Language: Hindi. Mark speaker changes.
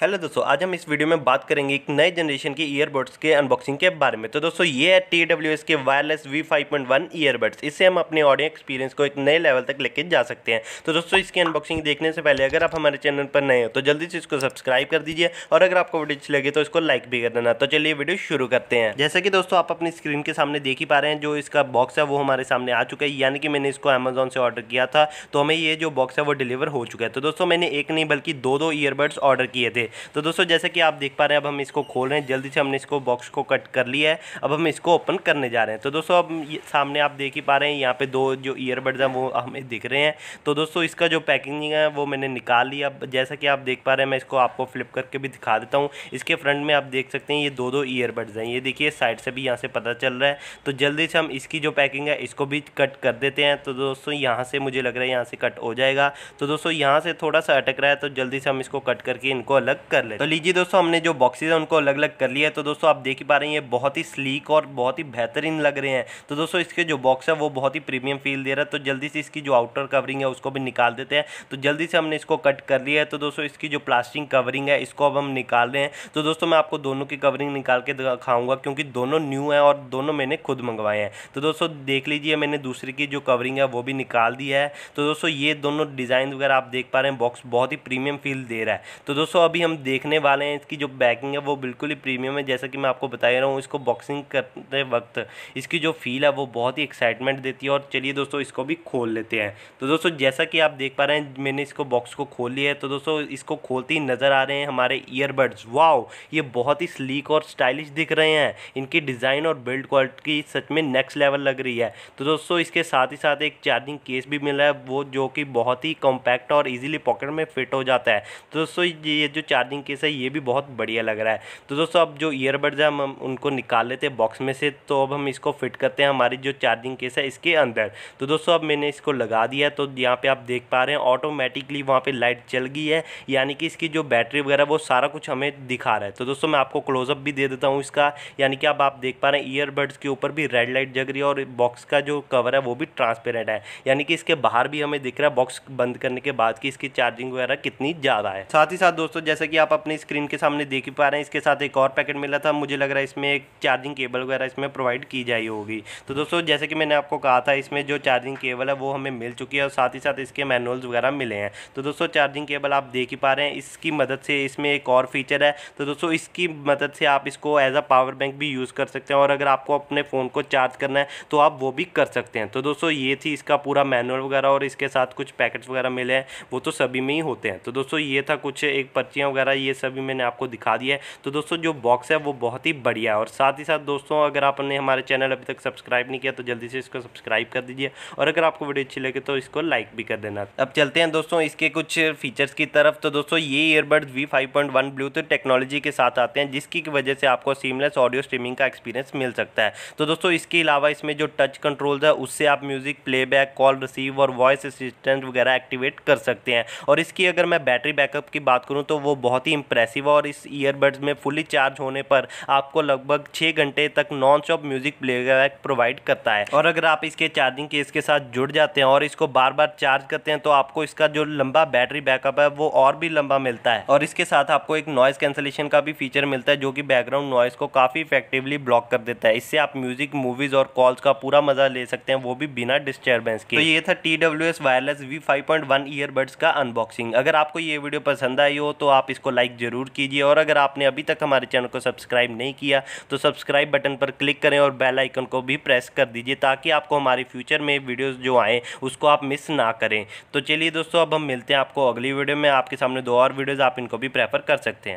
Speaker 1: हेलो दोस्तों आज हम इस वीडियो में बात करेंगे एक नए जनरेशन के ईयरबड्स के अनबॉक्सिंग के बारे में तो दोस्तों ये है टी डब्ल्यू एस के wireless V five point one earbuds इससे हम अपने ऑडियो एक्सपीरियंस को एक नए लेवल तक लेके जा सकते हैं तो दोस्तों इसकी अनबॉक्सिंग देखने से पहले अगर आप हमारे चैनल पर नए हो तो जल्दी से इसको सब्सक्राइब कर दीजिए और अगर आपको वीडियो अच्छी लगे तो इसको लाइक भी कर देना तो चलिए वीडियो शुरू करते हैं जैसे कि दोस्तों आप अपनी स्क्रीन के सामने देख ही पा रहे हैं जो इसका बॉक्स है वो हमारे सामने आ चुका है यानी कि मैंने इसको अमेजोन से ऑर्डर किया था तो हमें ये जो बॉक्स है वो डिलीवर हो चुका है तो दोस्तों मैंने एक नहीं बल्कि दो दो ईयरबड्स ऑर्डर किए थे तो दोस्तों जैसे कि आप देख पा रहे हैं अब हम इसको खोल रहे हैं जल्दी से हमने इसको बॉक्स को कट कर लिया है अब हम इसको ओपन करने जा रहे हैं तो दोस्तों अब सामने आप देख ही पा रहे हैं यहाँ पे दो जो ईयरबड्स हैं वो हमें दिख रहे हैं तो दोस्तों इसका जो पैकिंग है वो मैंने निकाल लिया जैसा कि आप देख पा रहे हैं मैं इसको आपको फ्लिप करके भी दिखा देता हूँ इसके फ्रंट में आप देख सकते हैं ये दो दो ईयरबड्स हैं ये देखिए साइड से भी यहाँ से पता चल रहा है तो जल्दी से हम इसकी जो पैकिंग है इसको भी कट कर देते हैं तो दोस्तों यहाँ से मुझे लग रहा है यहाँ से कट हो जाएगा तो दोस्तों यहाँ से थोड़ा सा अटक रहा है तो जल्दी से हम इसको कट करके इनको अलग अलग कर ले तो लीजिए दोस्तों हमने जो बॉक्सेज है उनको अलग अलग कर लिया है तो दोस्तों आप देख ही पा रहे हैं ये बहुत ही स्लीक और बहुत ही बेहतरीन लग रहे हैं तो दोस्तों इसके जो बॉक्स है वो बहुत ही प्रीमियम फील दे रहा है तो जल्दी से इसकी जो आउटर कवरिंग है उसको भी निकाल देते हैं तो जल्दी से हमने इसको कट कर लिया है तो दोस्तों इसकी जो प्लास्टिक कवरिंग है इसको अब हम निकाल रहे हैं तो दोस्तों मैं आपको दोनों की कवरिंग निकाल के दिखाऊंगा क्योंकि दोनों न्यू है और दोनों मैंने खुद मंगवाए हैं तो दोस्तों देख लीजिए मैंने दूसरे की जो कवरिंग है वो भी निकाल दी है तो दोस्तों ये दोनों डिज़ाइन वगैरह आप देख पा रहे हैं बॉक्स बहुत ही प्रीमियम फील दे रहा है तो दोस्तों अभी हम देखने वाले हैं इसकी जो बैकिंग है वो बिल्कुल ही प्रीमियम है जैसा कि मैं आपको बता रहा हूँ इसको बॉक्सिंग करते वक्त इसकी जो फील है वो बहुत ही एक्साइटमेंट देती है और चलिए दोस्तों इसको भी खोल लेते हैं तो दोस्तों जैसा कि आप देख पा रहे हैं मैंने इसको बॉक्स को खोल लिया है तो दोस्तों इसको खोलते ही नज़र आ रहे हैं हमारे ईयरबड्स वाओ ये बहुत ही स्लीक और स्टाइलिश दिख रहे हैं इनकी डिज़ाइन और बिल्ड क्वालिटी सच में नेक्स्ट लेवल लग रही है तो दोस्तों इसके साथ ही साथ एक चार्जिंग केस भी मिला है वो जो कि बहुत ही कॉम्पैक्ट और इजीली पॉकेट में फिट हो जाता है तो दोस्तों ये जो चार्जिंग केस है ये भी बहुत बढ़िया लग रहा है तो दोस्तों अब जो ईयरबड्स हैं हम उनको निकाल लेते हैं बॉक्स में से तो अब हम इसको फिट करते हैं हमारी जो चार्जिंग केस है इसके अंदर तो दोस्तों अब मैंने इसको लगा दिया तो यहाँ पर आप देख पा रहे हैं ऑटोमेटिकली वहाँ पर लाइट चल गई है यानी कि इसकी जो बैटरी वगैरह वो सारा कुछ हमें दिखा रहा है तो दोस्तों मैं आपको क्लोजअप भी दे देता हूँ इसका यानी कि अब आप देख पा रहे हैं ईयरबड्स के ऊपर भी रेड लाइट जग रही है और बॉक्स का जो कवर है वो भी ट्रांसपेरेंट है यानी कि इसके बाहर भी हमें दिख रहा है बॉक्स बंद करने के बाद कि इसकी चार्जिंग वगैरह कितनी ज़्यादा है साथ ही साथ दोस्तों जैसे कि आप अपने स्क्रीन के सामने देख ही पा रहे हैं इसके साथ एक और पैकेट मिला था मुझे लग रहा है इसमें एक चार्जिंग केबल वगैरह इसमें प्रोवाइड की जाई होगी तो दोस्तों जैसे कि मैंने आपको कहा था इसमें जो चार्जिंग केबल है वो हमें मिल चुकी है और साथ ही साथ इसके मैनुअल्स वगैरह मिले हैं तो दोस्तों चार्जिंग केबल आप देख ही पा रहे हैं इसकी मदद से इसमें एक और फीचर है तो दोस्तों इसकी मदद से आप इसको एज अ पावर बैंक भी यूज़ कर सकते हैं और अगर आपको अपने फ़ोन को चार्ज करना है तो आप वो भी कर सकते हैं तो दोस्तों ये थी इसका पूरा मैनुअल वगैरह और इसके साथ कुछ पैकेट्स वगैरह मिले हैं वो तो सभी में ही होते हैं तो दोस्तों ये था कुछ एक पर्चियाँ वगैरह ये सभी मैंने आपको दिखा दिया है तो दोस्तों जो बॉक्स है वो बहुत ही बढ़िया है और साथ ही साथ दोस्तों अगर आपने हमारे चैनल अभी तक सब्सक्राइब नहीं किया तो जल्दी से इसको सब्सक्राइब कर दीजिए और अगर आपको वीडियो अच्छी लगे तो इसको लाइक भी कर देना अब चलते हैं दोस्तों इसके कुछ फीचर्स की तरफ तो दोस्तों ये earbuds V five point one Bluetooth technology के साथ आते हैं जिसकी वजह से आपको सीमलेस ऑडियो स्ट्रीमिंग का एक्सपीरियंस मिल सकता है तो दोस्तों इसके अलावा इसमें जो टच कंट्रोल्स है उससे आप म्यूज़िक प्लेबैक कॉल रिसीव और वॉइस असिस्टेंट वगैरह एक्टिवेट कर सकते हैं और इसकी अगर मैं बैटरी बैकअप की बात करूँ तो वो बहुत ही इंप्रेसिव और इस ईयरबड्स में फुली चार्ज होने पर आपको लगभग छः घंटे तक non stop music playback provide करता है और अगर आप इसके चार्जिंग केस के साथ जुड़ जाते हैं और इसको बार बार चार्ज करते हैं तो आपको इसका जो लंबा बैटरी बैकअप है वो और भी लंबा मिलता है और इसके साथ आपको एक नॉइस कैंसिलेशन का भी फीचर मिलता है जो कि बैकग्राउंड नॉइस को काफ़ी इफेक्टिवली ब्लॉक कर देता है इससे आप म्यूजिक मूवीज और कॉल्स का पूरा मजा ले सकते हैं वो भी बिना डिस्टर्बेंस के तो ये था T wireless V five point one earbuds का अनबॉक्सिंग अगर आपको ये वीडियो पसंद आई हो तो आप आप इसको लाइक ज़रूर कीजिए और अगर आपने अभी तक हमारे चैनल को सब्सक्राइब नहीं किया तो सब्सक्राइब बटन पर क्लिक करें और बेल आइकन को भी प्रेस कर दीजिए ताकि आपको हमारे फ्यूचर में वीडियोस जो आएँ उसको आप मिस ना करें तो चलिए दोस्तों अब हम मिलते हैं आपको अगली वीडियो में आपके सामने दो और वीडियोज़ आप इनको भी प्रेफर कर सकते हैं